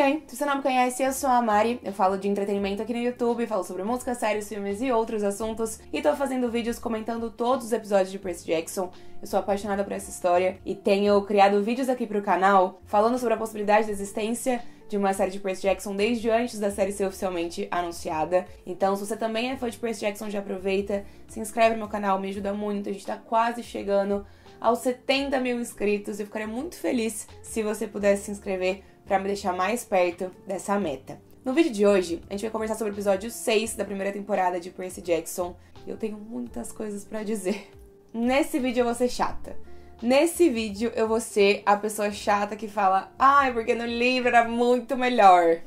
Oi, Se você não me conhece, eu sou a Mari. Eu falo de entretenimento aqui no YouTube, falo sobre música, séries, filmes e outros assuntos. E tô fazendo vídeos comentando todos os episódios de Percy Jackson. Eu sou apaixonada por essa história e tenho criado vídeos aqui pro canal falando sobre a possibilidade da existência de uma série de Percy Jackson desde antes da série ser oficialmente anunciada. Então, se você também é fã de Percy Jackson, já aproveita, se inscreve no meu canal, me ajuda muito. A gente tá quase chegando aos 70 mil inscritos. Eu ficaria muito feliz se você pudesse se inscrever para me deixar mais perto dessa meta. No vídeo de hoje, a gente vai conversar sobre o episódio 6 da primeira temporada de Percy Jackson. Eu tenho muitas coisas para dizer. Nesse vídeo eu vou ser chata. Nesse vídeo eu vou ser a pessoa chata que fala: "Ai, porque no livro era muito melhor".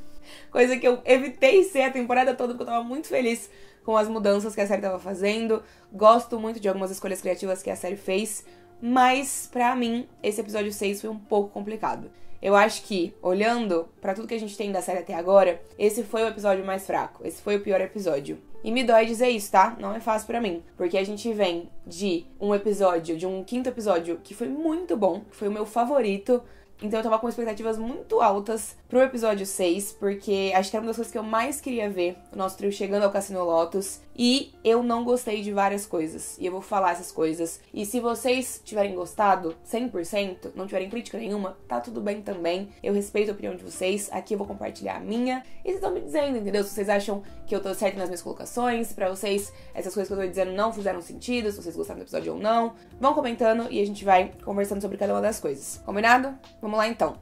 Coisa que eu evitei ser a temporada toda porque eu tava muito feliz com as mudanças que a série tava fazendo. Gosto muito de algumas escolhas criativas que a série fez, mas para mim esse episódio 6 foi um pouco complicado. Eu acho que, olhando para tudo que a gente tem da série até agora, esse foi o episódio mais fraco, esse foi o pior episódio. E me dói dizer isso, tá? Não é fácil para mim. Porque a gente vem de um episódio, de um quinto episódio que foi muito bom, que foi o meu favorito então eu tava com expectativas muito altas pro episódio 6, porque acho que era uma das coisas que eu mais queria ver, o nosso trio chegando ao Cassino Lotus, e eu não gostei de várias coisas, e eu vou falar essas coisas. E se vocês tiverem gostado 100%, não tiverem crítica nenhuma, tá tudo bem também. Eu respeito a opinião de vocês, aqui eu vou compartilhar a minha, e vocês estão me dizendo, entendeu? Se vocês acham que eu tô certa nas minhas colocações, para vocês essas coisas que eu tô dizendo não fizeram sentido, se vocês gostaram do episódio ou não, vão comentando e a gente vai conversando sobre cada uma das coisas. Combinado? Vamos lá então.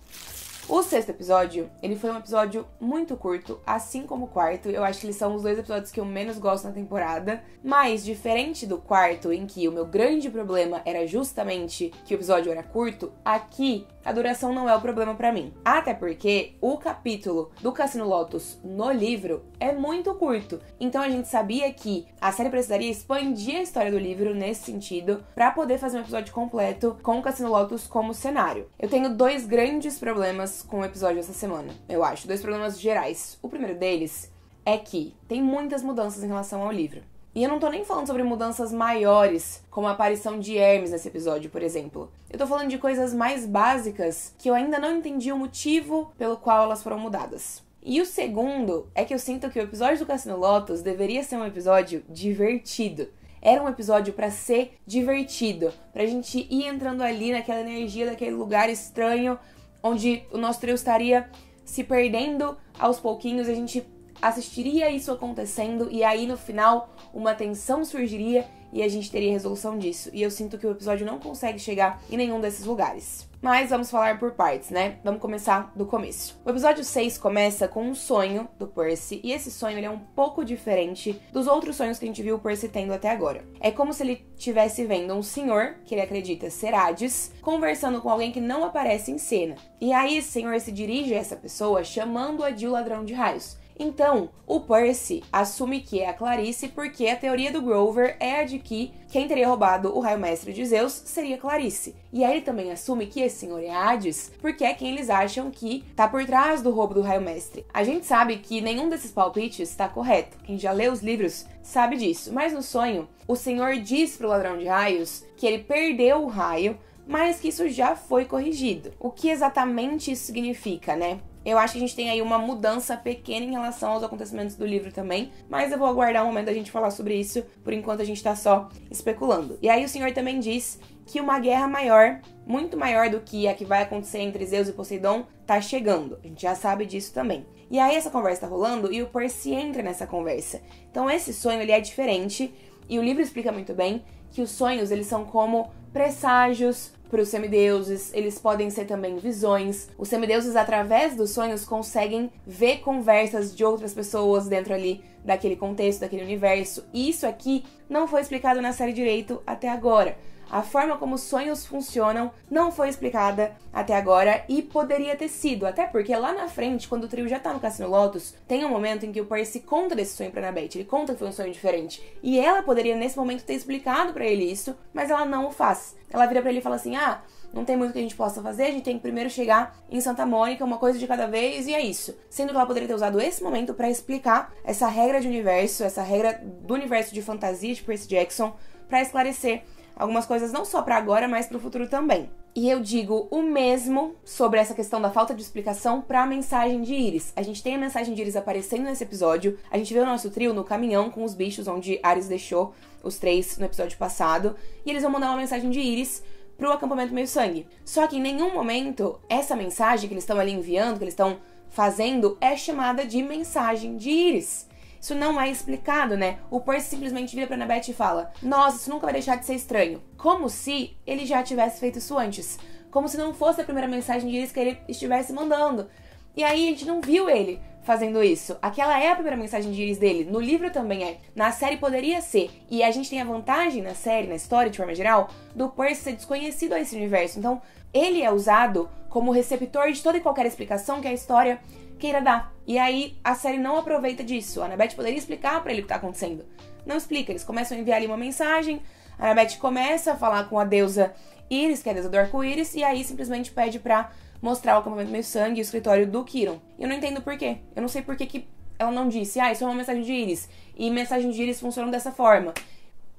O sexto episódio, ele foi um episódio muito curto, assim como o quarto. Eu acho que eles são os dois episódios que eu menos gosto na temporada. Mas, diferente do quarto, em que o meu grande problema era justamente que o episódio era curto, aqui a duração não é o problema para mim. Até porque o capítulo do Cassino Lotus no livro é muito curto. Então a gente sabia que a série precisaria expandir a história do livro nesse sentido para poder fazer um episódio completo com o Cassino Lotus como cenário. Eu tenho dois grandes problemas com o episódio essa semana, eu acho, dois problemas gerais. O primeiro deles é que tem muitas mudanças em relação ao livro. E eu não tô nem falando sobre mudanças maiores, como a aparição de Hermes nesse episódio, por exemplo. Eu tô falando de coisas mais básicas que eu ainda não entendi o motivo pelo qual elas foram mudadas. E o segundo é que eu sinto que o episódio do Cassino Lotus deveria ser um episódio divertido. Era um episódio para ser divertido, pra gente ir entrando ali naquela energia daquele lugar estranho onde o nosso trio estaria se perdendo aos pouquinhos e a gente assistiria isso acontecendo e aí no final uma tensão surgiria e a gente teria resolução disso. E eu sinto que o episódio não consegue chegar em nenhum desses lugares. Mas vamos falar por partes, né? Vamos começar do começo. O episódio 6 começa com um sonho do Percy, e esse sonho ele é um pouco diferente dos outros sonhos que a gente viu o Percy tendo até agora. É como se ele estivesse vendo um senhor, que ele acredita ser Hades, conversando com alguém que não aparece em cena. E aí esse senhor se dirige a essa pessoa chamando-a de o ladrão de raios. Então, o Percy assume que é a Clarice porque a teoria do Grover é a de que quem teria roubado o raio mestre de Zeus seria Clarice. E aí ele também assume que esse senhor é Hades, porque é quem eles acham que tá por trás do roubo do raio mestre. A gente sabe que nenhum desses palpites está correto. Quem já leu os livros sabe disso. Mas no sonho, o senhor diz pro ladrão de raios que ele perdeu o raio, mas que isso já foi corrigido. O que exatamente isso significa, né? Eu acho que a gente tem aí uma mudança pequena em relação aos acontecimentos do livro também, mas eu vou aguardar o um momento da gente falar sobre isso, por enquanto a gente tá só especulando. E aí o senhor também diz que uma guerra maior, muito maior do que a que vai acontecer entre Zeus e Poseidon, tá chegando. A gente já sabe disso também. E aí essa conversa tá rolando e o Percy entra nessa conversa. Então esse sonho ele é diferente e o livro explica muito bem que os sonhos eles são como presságios para os semideuses, eles podem ser também visões. Os semideuses, através dos sonhos, conseguem ver conversas de outras pessoas dentro ali daquele contexto, daquele universo. E isso aqui não foi explicado na série direito até agora. A forma como sonhos funcionam não foi explicada até agora e poderia ter sido, até porque lá na frente, quando o trio já tá no Cassino Lotus, tem um momento em que o Percy conta desse sonho pra Annabeth, ele conta que foi um sonho diferente. E ela poderia nesse momento ter explicado para ele isso, mas ela não o faz. Ela vira para ele e fala assim: "Ah, não tem muito que a gente possa fazer, a gente tem que primeiro chegar em Santa Mônica, uma coisa de cada vez, e é isso. Sendo que ela poderia ter usado esse momento para explicar essa regra de universo, essa regra do universo de fantasia de Percy Jackson, para esclarecer algumas coisas não só para agora, mas para o futuro também. E eu digo o mesmo sobre essa questão da falta de explicação para a mensagem de Iris. A gente tem a mensagem de Iris aparecendo nesse episódio. A gente vê o nosso trio no caminhão com os bichos onde Ares deixou os três no episódio passado, e eles vão mandar uma mensagem de Iris pro acampamento Meio Sangue. Só que em nenhum momento essa mensagem que eles estão ali enviando, que eles estão fazendo, é chamada de mensagem de Iris. Isso não é explicado, né? O Percy simplesmente vira pra Annabeth e fala: Nossa, isso nunca vai deixar de ser estranho. Como se ele já tivesse feito isso antes. Como se não fosse a primeira mensagem de Iris que ele estivesse mandando. E aí a gente não viu ele fazendo isso. Aquela é a primeira mensagem de Iris dele. No livro também é. Na série poderia ser. E a gente tem a vantagem na série, na história de forma geral, do Percy ser desconhecido a esse universo. Então, ele é usado como receptor de toda e qualquer explicação que a história queira dar. E aí a série não aproveita disso. A Anabeth poderia explicar para ele o que tá acontecendo. Não explica, eles começam a enviar ali uma mensagem, a Anabeth começa a falar com a deusa Iris, que é a deusa do arco-íris, e aí simplesmente pede pra mostrar o acampamento meio sangue e o escritório do Kiron. Eu não entendo por quê. Eu não sei por que, que ela não disse, ah, isso é uma mensagem de Iris, e mensagem de Iris funcionam dessa forma.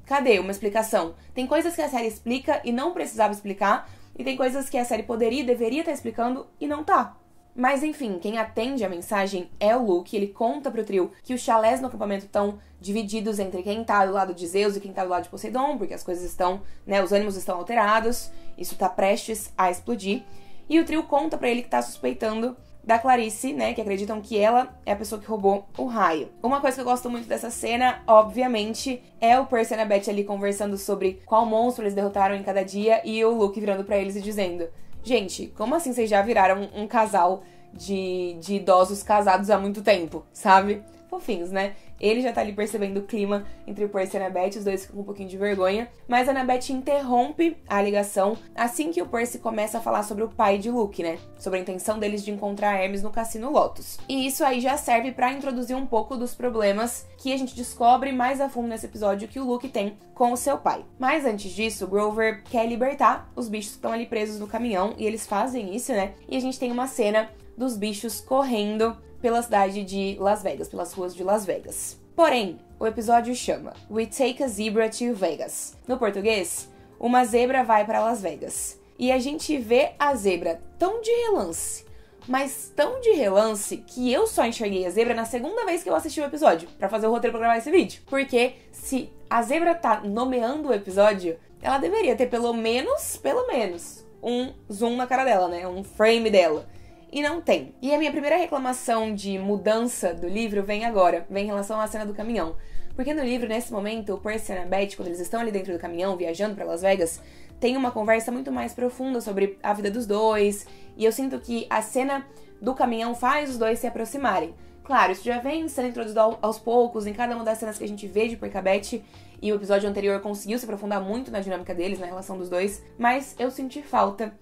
Cadê uma explicação? Tem coisas que a série explica e não precisava explicar, e tem coisas que a série poderia e deveria estar tá explicando e não tá. Mas enfim, quem atende a mensagem é o Luke. Ele conta pro trio que os chalés no acampamento estão divididos entre quem tá do lado de Zeus e quem tá do lado de Poseidon, porque as coisas estão, né, os ânimos estão alterados, isso tá prestes a explodir. E o trio conta para ele que tá suspeitando da Clarice, né, que acreditam que ela é a pessoa que roubou o raio. Uma coisa que eu gosto muito dessa cena, obviamente, é o Percy e a Beth ali conversando sobre qual monstro eles derrotaram em cada dia e o Luke virando para eles e dizendo: Gente, como assim vocês já viraram um casal de, de idosos casados há muito tempo, sabe? Fofinhos, né? Ele já tá ali percebendo o clima entre o Percy e a Annabeth, os dois ficam com um pouquinho de vergonha. Mas a Annabeth interrompe a ligação assim que o Percy começa a falar sobre o pai de Luke, né? Sobre a intenção deles de encontrar Hermes no Cassino Lotus. E isso aí já serve para introduzir um pouco dos problemas que a gente descobre mais a fundo nesse episódio que o Luke tem com o seu pai. Mas antes disso, Grover quer libertar os bichos que estão ali presos no caminhão e eles fazem isso, né? E a gente tem uma cena dos bichos correndo pela cidade de Las Vegas, pelas ruas de Las Vegas. Porém, o episódio chama We Take a Zebra to Vegas. No português, uma zebra vai para Las Vegas. E a gente vê a zebra tão de relance, mas tão de relance que eu só enxerguei a zebra na segunda vez que eu assisti o episódio, para fazer o roteiro pra gravar esse vídeo. Porque se a zebra tá nomeando o episódio, ela deveria ter pelo menos, pelo menos, um zoom na cara dela, né? Um frame dela e não tem. E a minha primeira reclamação de mudança do livro vem agora, vem em relação à cena do caminhão. Porque no livro, nesse momento, o Percy e a Beth, quando eles estão ali dentro do caminhão, viajando para Las Vegas, tem uma conversa muito mais profunda sobre a vida dos dois, e eu sinto que a cena do caminhão faz os dois se aproximarem. Claro, isso já vem sendo introduzido aos poucos em cada uma das cenas que a gente vê de Perca Beth, e o episódio anterior conseguiu se aprofundar muito na dinâmica deles, na relação dos dois, mas eu senti falta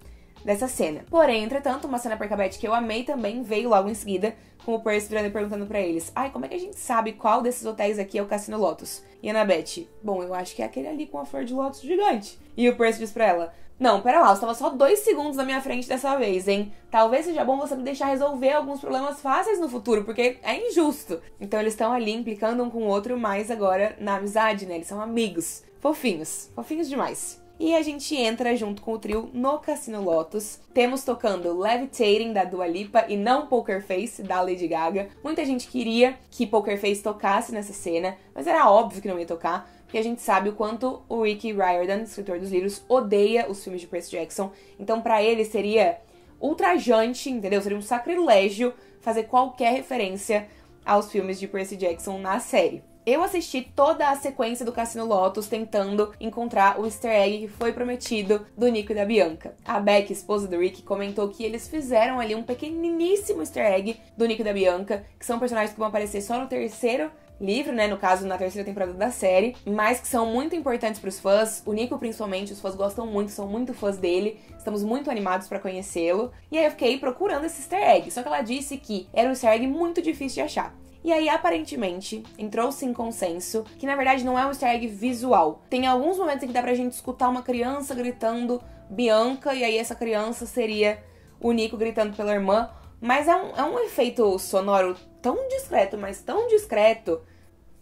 dessa cena. Porém, entretanto, uma cena percabete que eu amei também veio logo em seguida, com o Percy virando e perguntando para eles: Ai, como é que a gente sabe qual desses hotéis aqui é o Cassino Lotus? E Annabeth: Bom, eu acho que é aquele ali com a flor de Lotus gigante. E o Percy diz pra ela: Não, pera lá, você tava só dois segundos na minha frente dessa vez, hein? Talvez seja bom você me deixar resolver alguns problemas fáceis no futuro, porque é injusto. Então eles estão ali implicando um com o outro, mas agora na amizade, né? Eles são amigos. Fofinhos. Fofinhos demais. E a gente entra junto com o trio no Cassino Lotus. Temos tocando Levitating da Dua Lipa e não Poker Face da Lady Gaga. Muita gente queria que Poker Face tocasse nessa cena, mas era óbvio que não ia tocar. E a gente sabe o quanto o Ricky Riordan, escritor dos livros, odeia os filmes de Percy Jackson. Então, para ele seria ultrajante, entendeu? Seria um sacrilégio fazer qualquer referência aos filmes de Percy Jackson na série. Eu assisti toda a sequência do Cassino Lotus tentando encontrar o easter egg que foi prometido do Nico e da Bianca. A Beck, esposa do Rick, comentou que eles fizeram ali um pequeniníssimo easter egg do Nico e da Bianca, que são personagens que vão aparecer só no terceiro livro, né, no caso na terceira temporada da série, mas que são muito importantes para os fãs. O Nico principalmente, os fãs gostam muito, são muito fãs dele. Estamos muito animados para conhecê-lo. E aí eu fiquei procurando esse easter egg, só que ela disse que era um easter egg muito difícil de achar. E aí, aparentemente, entrou-se em consenso que na verdade não é um easter egg visual. Tem alguns momentos em que dá pra gente escutar uma criança gritando Bianca, e aí essa criança seria o Nico gritando pela irmã. Mas é um, é um efeito sonoro tão discreto, mas tão discreto,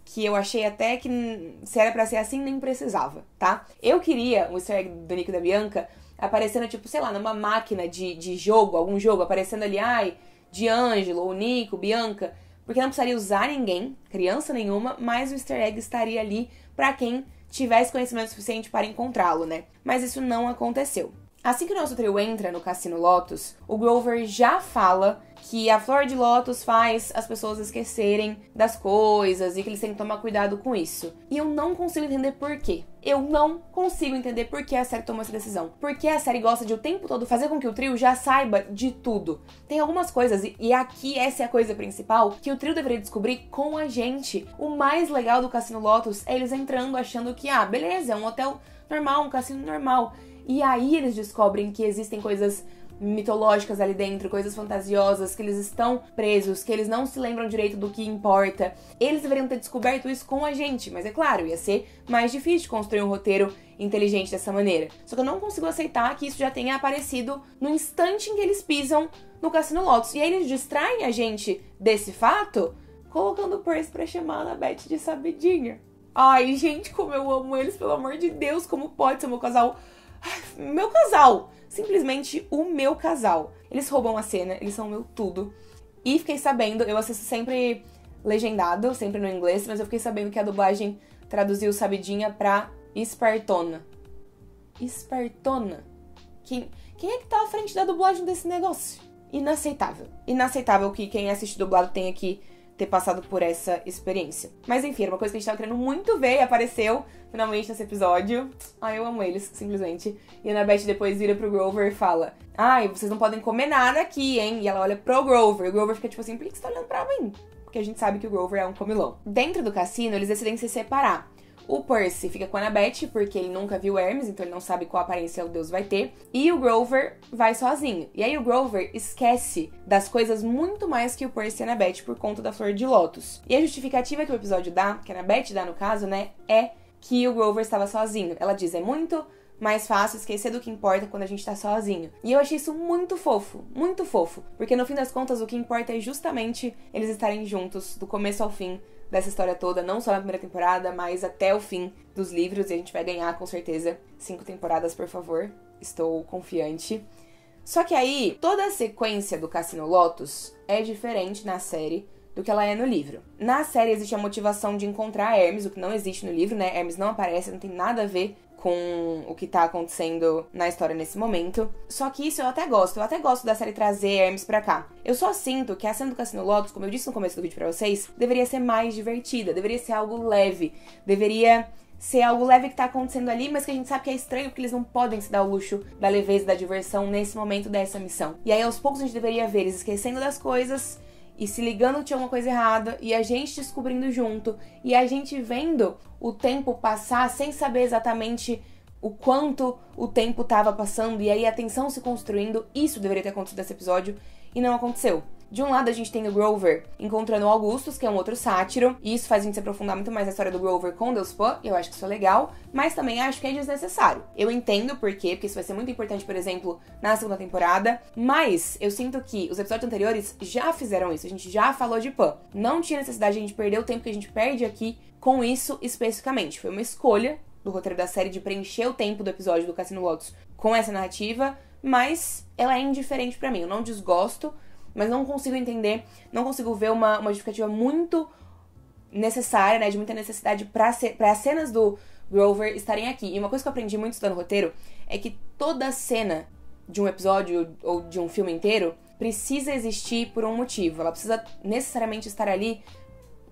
que eu achei até que se era pra ser assim, nem precisava, tá? Eu queria o easter egg do Nico e da Bianca aparecendo, tipo, sei lá, numa máquina de, de jogo, algum jogo, aparecendo ali, ai, de Ângelo, ou Nico, Bianca porque não precisaria usar ninguém, criança nenhuma, mas o easter egg estaria ali para quem tivesse conhecimento suficiente para encontrá-lo, né? Mas isso não aconteceu. Assim que o nosso trio entra no Cassino Lotus, o Grover já fala que a flor de lotus faz as pessoas esquecerem das coisas e que eles têm que tomar cuidado com isso. E eu não consigo entender por quê. Eu não consigo entender por que a série tomou essa decisão. Por que a série gosta de o tempo todo fazer com que o trio já saiba de tudo. Tem algumas coisas, e aqui essa é a coisa principal, que o trio deveria descobrir com a gente. O mais legal do Cassino Lotus é eles entrando achando que, ah, beleza, é um hotel normal, um cassino normal. E aí eles descobrem que existem coisas mitológicas ali dentro, coisas fantasiosas, que eles estão presos, que eles não se lembram direito do que importa. Eles deveriam ter descoberto isso com a gente, mas é claro, ia ser mais difícil construir um roteiro inteligente dessa maneira. Só que eu não consigo aceitar que isso já tenha aparecido no instante em que eles pisam no Cassino Lotus. E aí eles distraem a gente desse fato colocando o Percy pra chamar a Beth de sabidinha. Ai, gente, como eu amo eles, pelo amor de Deus, como pode ser meu casal meu casal! Simplesmente o meu casal. Eles roubam a cena, eles são o meu tudo. E fiquei sabendo, eu assisto sempre legendado, sempre no inglês, mas eu fiquei sabendo que a dublagem traduziu Sabidinha pra Espertona. Espertona? Quem, quem é que tá à frente da dublagem desse negócio? Inaceitável. Inaceitável que quem assiste dublado tenha que ter passado por essa experiência. Mas enfim, era uma coisa que a gente tava querendo muito ver e apareceu finalmente nesse episódio. Ai, eu amo eles, simplesmente. E a Annabeth depois vira pro Grover e fala: Ai, vocês não podem comer nada aqui, hein? E ela olha pro Grover. E o Grover fica tipo assim: por que você tá olhando pra mim? Porque a gente sabe que o Grover é um comilão. Dentro do cassino, eles decidem se separar. O Percy fica com a Annabeth, porque ele nunca viu Hermes, então ele não sabe qual aparência o deus vai ter. E o Grover vai sozinho. E aí o Grover esquece das coisas muito mais que o Percy e a Annabeth por conta da flor de lótus. E a justificativa que o episódio dá, que a Annabeth dá no caso, né, é que o Grover estava sozinho. Ela diz, é muito mais fácil esquecer do que importa quando a gente tá sozinho. E eu achei isso muito fofo, muito fofo, porque no fim das contas o que importa é justamente eles estarem juntos do começo ao fim dessa história toda, não só na primeira temporada, mas até o fim dos livros. E a gente vai ganhar, com certeza, cinco temporadas, por favor. Estou confiante. Só que aí, toda a sequência do Cassino Lotus é diferente na série do que ela é no livro. Na série existe a motivação de encontrar Hermes, o que não existe no livro, né? Hermes não aparece, não tem nada a ver com o que tá acontecendo na história nesse momento. Só que isso eu até gosto, eu até gosto da série trazer Hermes pra cá. Eu só sinto que a cena do Cassino Lotus, como eu disse no começo do vídeo pra vocês, deveria ser mais divertida, deveria ser algo leve, deveria ser algo leve que tá acontecendo ali, mas que a gente sabe que é estranho porque eles não podem se dar o luxo da leveza, da diversão nesse momento dessa missão. E aí aos poucos a gente deveria ver eles esquecendo das coisas e se ligando que tinha alguma coisa errada e a gente descobrindo junto e a gente vendo o tempo passar sem saber exatamente o quanto o tempo estava passando e aí a tensão se construindo. Isso deveria ter acontecido nesse episódio e não aconteceu. De um lado, a gente tem o Grover encontrando o Augustus, que é um outro sátiro, e isso faz a gente se aprofundar muito mais na história do Grover com Deus Pan, e eu acho que isso é legal, mas também acho que é desnecessário. Eu entendo por quê, porque isso vai ser muito importante, por exemplo, na segunda temporada, mas eu sinto que os episódios anteriores já fizeram isso, a gente já falou de Pan. Não tinha necessidade de a gente perder o tempo que a gente perde aqui com isso especificamente. Foi uma escolha do roteiro da série de preencher o tempo do episódio do Cassino Lotus com essa narrativa, mas ela é indiferente para mim. Eu não desgosto, mas não consigo entender, não consigo ver uma, uma justificativa muito necessária, né? De muita necessidade para as cenas do Grover estarem aqui. E uma coisa que eu aprendi muito estudando roteiro é que toda cena de um episódio ou de um filme inteiro precisa existir por um motivo. Ela precisa necessariamente estar ali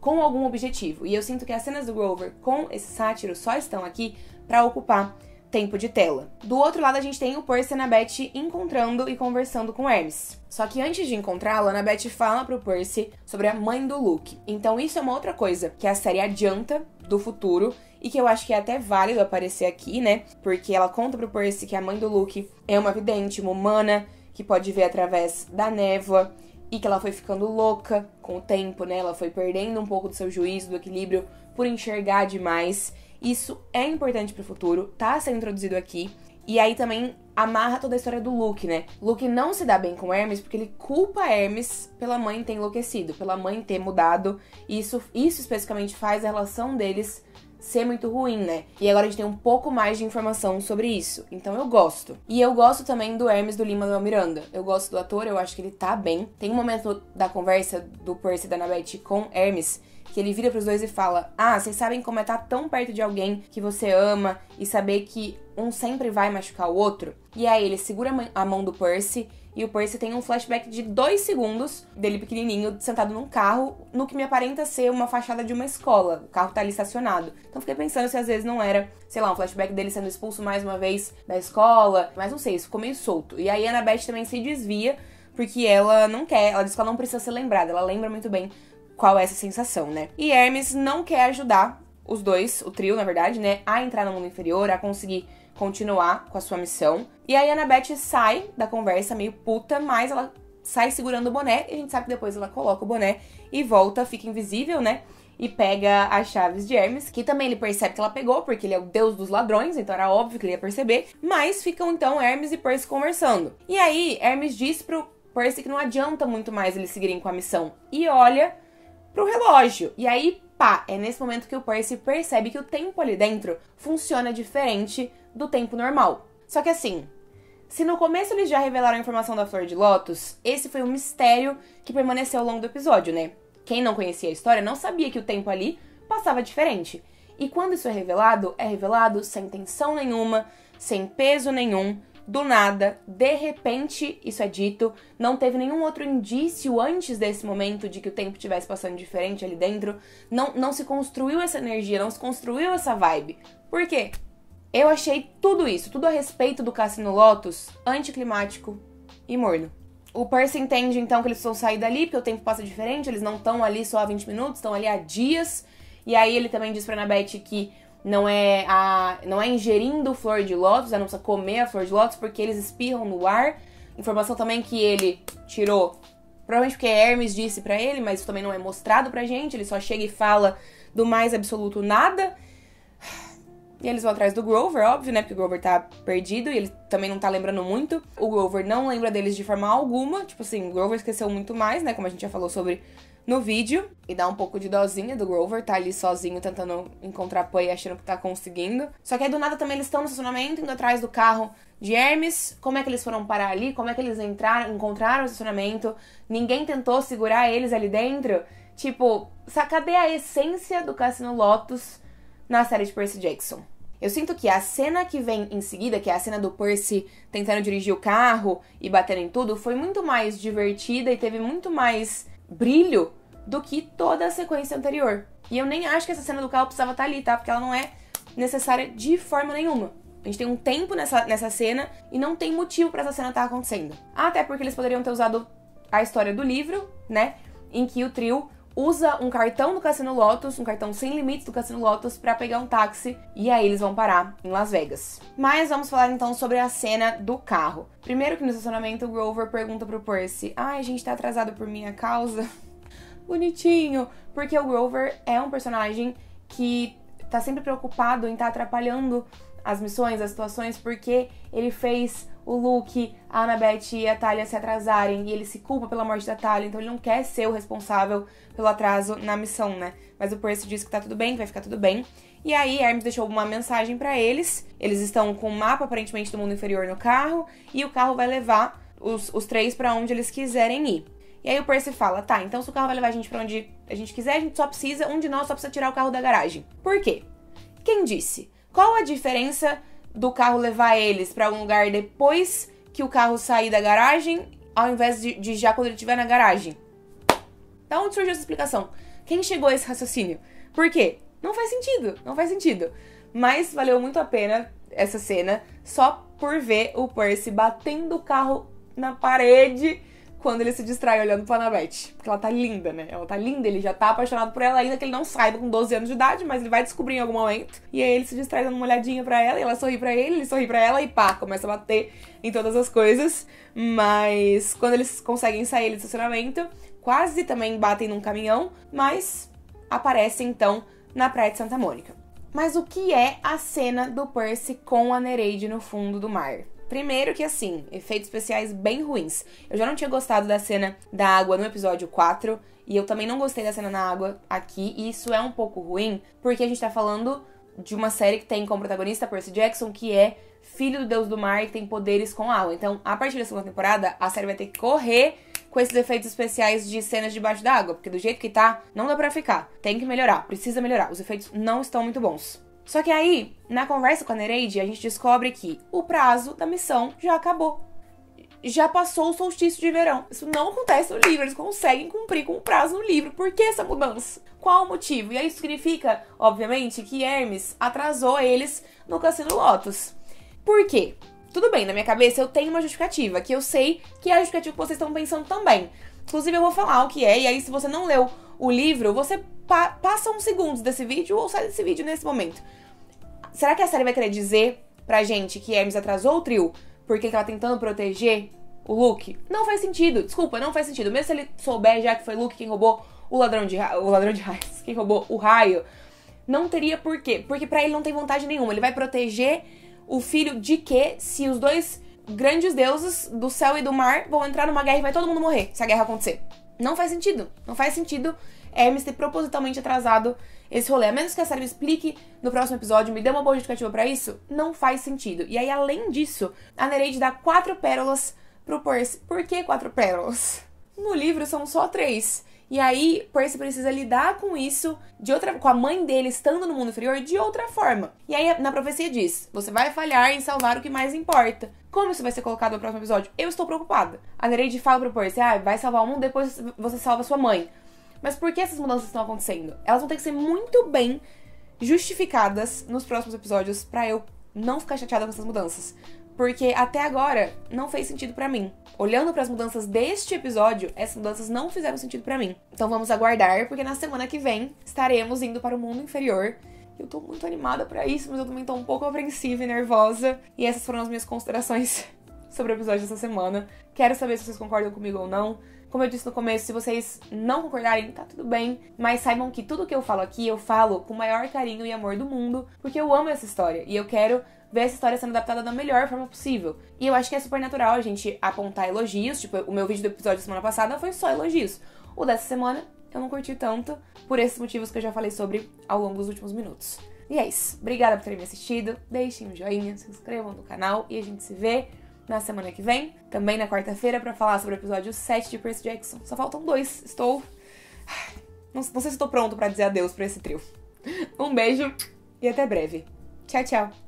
com algum objetivo. E eu sinto que as cenas do Grover com esse sátiro só estão aqui para ocupar tempo de tela. Do outro lado, a gente tem o Percy e a Annabeth encontrando e conversando com Hermes. Só que antes de encontrá-lo, Annabeth fala pro Percy sobre a mãe do Luke. Então isso é uma outra coisa que a série adianta do futuro e que eu acho que é até válido aparecer aqui, né? Porque ela conta pro Percy que a mãe do Luke é uma vidente, uma humana, que pode ver através da névoa e que ela foi ficando louca com o tempo, né? Ela foi perdendo um pouco do seu juízo, do equilíbrio por enxergar demais. Isso é importante pro futuro, tá sendo introduzido aqui. E aí também amarra toda a história do Luke, né? Luke não se dá bem com Hermes porque ele culpa Hermes pela mãe ter enlouquecido, pela mãe ter mudado. E isso, isso especificamente faz a relação deles ser muito ruim, né? E agora a gente tem um pouco mais de informação sobre isso. Então eu gosto. E eu gosto também do Hermes do Lima do Miranda. Eu gosto do ator, eu acho que ele tá bem. Tem um momento da conversa do Percy e da Anabeth com Hermes que ele vira pros dois e fala: Ah, vocês sabem como é estar tá tão perto de alguém que você ama e saber que um sempre vai machucar o outro? E aí ele segura a mão do Percy e o Percy tem um flashback de dois segundos dele pequenininho, sentado num carro, no que me aparenta ser uma fachada de uma escola. O carro tá ali estacionado. Então fiquei pensando se às vezes não era, sei lá, um flashback dele sendo expulso mais uma vez da escola. Mas não sei, isso ficou meio solto. E aí a Annabeth também se desvia porque ela não quer, ela diz que ela não precisa ser lembrada, ela lembra muito bem qual é essa sensação, né? E Hermes não quer ajudar os dois, o trio, na verdade, né, a entrar no mundo inferior, a conseguir continuar com a sua missão. E aí a Annabeth sai da conversa meio puta, mas ela sai segurando o boné e a gente sabe que depois ela coloca o boné e volta, fica invisível, né? E pega as chaves de Hermes, que também ele percebe que ela pegou, porque ele é o deus dos ladrões, então era óbvio que ele ia perceber. Mas ficam então Hermes e Percy conversando. E aí, Hermes diz pro Percy que não adianta muito mais eles seguirem com a missão. E olha pro relógio. E aí, pá, é nesse momento que o Percy percebe que o tempo ali dentro funciona diferente do tempo normal. Só que assim, se no começo eles já revelaram a informação da Flor de Lótus, esse foi um mistério que permaneceu ao longo do episódio, né? Quem não conhecia a história não sabia que o tempo ali passava diferente. E quando isso é revelado, é revelado sem tensão nenhuma, sem peso nenhum, do nada, de repente, isso é dito, não teve nenhum outro indício antes desse momento de que o tempo estivesse passando diferente ali dentro, não, não se construiu essa energia, não se construiu essa vibe. Por quê? Eu achei tudo isso, tudo a respeito do Cassino Lotus, anticlimático e morno. O Percy entende então que eles precisam sair dali, porque o tempo passa diferente, eles não estão ali só há 20 minutos, estão ali há dias. E aí ele também diz pra Annabeth que não é a, não é ingerindo flor de lótus, não precisa comer a flor de lótus porque eles espirram no ar. Informação também que ele tirou, provavelmente porque Hermes disse para ele, mas isso também não é mostrado pra gente, ele só chega e fala do mais absoluto nada. E eles vão atrás do Grover, óbvio, né? Porque o Grover tá perdido e ele também não tá lembrando muito. O Grover não lembra deles de forma alguma. Tipo assim, o Grover esqueceu muito mais, né? Como a gente já falou sobre no vídeo e dá um pouco de dozinha do Grover, tá ali sozinho tentando encontrar apoio achando que tá conseguindo. Só que aí do nada também eles estão no estacionamento, indo atrás do carro de Hermes. Como é que eles foram parar ali? Como é que eles entraram, encontraram o estacionamento? Ninguém tentou segurar eles ali dentro? Tipo, cadê a essência do Cassino Lotus na série de Percy Jackson? Eu sinto que a cena que vem em seguida, que é a cena do Percy tentando dirigir o carro e batendo em tudo, foi muito mais divertida e teve muito mais brilho do que toda a sequência anterior. E eu nem acho que essa cena do carro precisava estar tá ali, tá? Porque ela não é necessária de forma nenhuma. A gente tem um tempo nessa, nessa cena e não tem motivo para essa cena estar tá acontecendo. Até porque eles poderiam ter usado a história do livro, né? Em que o trio usa um cartão do Cassino Lotus, um cartão sem limites do Cassino Lotus, para pegar um táxi e aí eles vão parar em Las Vegas. Mas vamos falar então sobre a cena do carro. Primeiro que no estacionamento o Grover pergunta pro Percy: "Ai, ah, a gente tá atrasado por minha causa?" bonitinho. Porque o Grover é um personagem que tá sempre preocupado em estar tá atrapalhando as missões, as situações, porque ele fez o Luke, a Annabeth e a Talia se atrasarem e ele se culpa pela morte da Talia, então ele não quer ser o responsável pelo atraso na missão, né? Mas o Percy diz que tá tudo bem, que vai ficar tudo bem. E aí Hermes deixou uma mensagem para eles. Eles estão com o um mapa aparentemente do mundo inferior no carro e o carro vai levar os, os três para onde eles quiserem ir. E aí o Percy fala: tá, então se o carro vai levar a gente para onde a gente quiser, a gente só precisa, um de nós só precisa tirar o carro da garagem. Por quê? Quem disse? Qual a diferença do carro levar eles para algum lugar depois que o carro sair da garagem, ao invés de, de já quando ele estiver na garagem? Da onde surgiu essa explicação? Quem chegou a esse raciocínio? Por quê? Não faz sentido, não faz sentido. Mas valeu muito a pena essa cena só por ver o Percy batendo o carro na parede quando ele se distrai olhando pra Anabeth. Porque ela tá linda, né? Ela tá linda, ele já tá apaixonado por ela, ainda que ele não saiba com 12 anos de idade, mas ele vai descobrir em algum momento. E aí ele se distrai dando uma olhadinha pra ela, e ela sorri pra ele, ele sorri pra ela, e pá, começa a bater em todas as coisas. Mas quando eles conseguem sair do estacionamento, quase também batem num caminhão, mas aparecem então na Praia de Santa Mônica. Mas o que é a cena do Percy com a Nereide no fundo do mar? Primeiro que assim, efeitos especiais bem ruins. Eu já não tinha gostado da cena da água no episódio 4 e eu também não gostei da cena na água aqui, e isso é um pouco ruim, porque a gente tá falando de uma série que tem como protagonista Percy Jackson, que é filho do deus do mar e que tem poderes com água. Então, a partir da segunda temporada, a série vai ter que correr com esses efeitos especiais de cenas debaixo da água, porque do jeito que tá, não dá pra ficar. Tem que melhorar, precisa melhorar. Os efeitos não estão muito bons. Só que aí, na conversa com a Nereide, a gente descobre que o prazo da missão já acabou. Já passou o solstício de verão. Isso não acontece no livro, eles conseguem cumprir com o prazo no livro. Por que essa mudança? Qual o motivo? E aí isso significa, obviamente, que Hermes atrasou eles no Cassino Lotus. Por quê? Tudo bem, na minha cabeça eu tenho uma justificativa, que eu sei que é a justificativa que vocês estão pensando também. Inclusive, eu vou falar o que é, e aí, se você não leu o livro, você pa passa uns segundos desse vídeo ou sai desse vídeo nesse momento. Será que a série vai querer dizer pra gente que Hermes atrasou o trio porque ele tava tentando proteger o Luke? Não faz sentido, desculpa, não faz sentido. Mesmo se ele souber já que foi Luke quem roubou o ladrão de, ra o ladrão de raios, quem roubou o raio, não teria por quê. Porque pra ele não tem vontade nenhuma. Ele vai proteger o filho de quê se os dois grandes deuses do céu e do mar vão entrar numa guerra e vai todo mundo morrer se a guerra acontecer. Não faz sentido. Não faz sentido Hermes é ter propositalmente atrasado esse rolê. A menos que a série me explique no próximo episódio, me dê uma boa justificativa para isso, não faz sentido. E aí, além disso, a Nereide dá quatro pérolas pro Percy. Por que quatro pérolas? No livro são só três. E aí, Percy precisa lidar com isso de outra, com a mãe dele estando no mundo inferior de outra forma. E aí, na profecia diz: você vai falhar em salvar o que mais importa. Como isso vai ser colocado no próximo episódio? Eu estou preocupada. A Nereide fala pro Percy: ah, vai salvar o mundo, depois você salva sua mãe. Mas por que essas mudanças estão acontecendo? Elas vão ter que ser muito bem justificadas nos próximos episódios para eu não ficar chateada com essas mudanças porque até agora não fez sentido para mim. Olhando para as mudanças deste episódio, essas mudanças não fizeram sentido para mim. Então vamos aguardar, porque na semana que vem estaremos indo para o mundo inferior. Eu tô muito animada para isso, mas eu também tô um pouco apreensiva e nervosa. E essas foram as minhas considerações sobre o episódio dessa semana. Quero saber se vocês concordam comigo ou não. Como eu disse no começo, se vocês não concordarem, tá tudo bem, mas saibam que tudo que eu falo aqui, eu falo com o maior carinho e amor do mundo, porque eu amo essa história e eu quero ver essa história sendo adaptada da melhor forma possível. E eu acho que é super natural a gente apontar elogios, tipo, o meu vídeo do episódio da semana passada foi só elogios. O dessa semana eu não curti tanto, por esses motivos que eu já falei sobre ao longo dos últimos minutos. E é isso. Obrigada por terem me assistido. Deixem um joinha, se inscrevam no canal e a gente se vê na semana que vem, também na quarta-feira, para falar sobre o episódio 7 de Percy Jackson. Só faltam dois. Estou. Não, não sei se estou pronto para dizer adeus para esse trio. Um beijo e até breve. Tchau, tchau.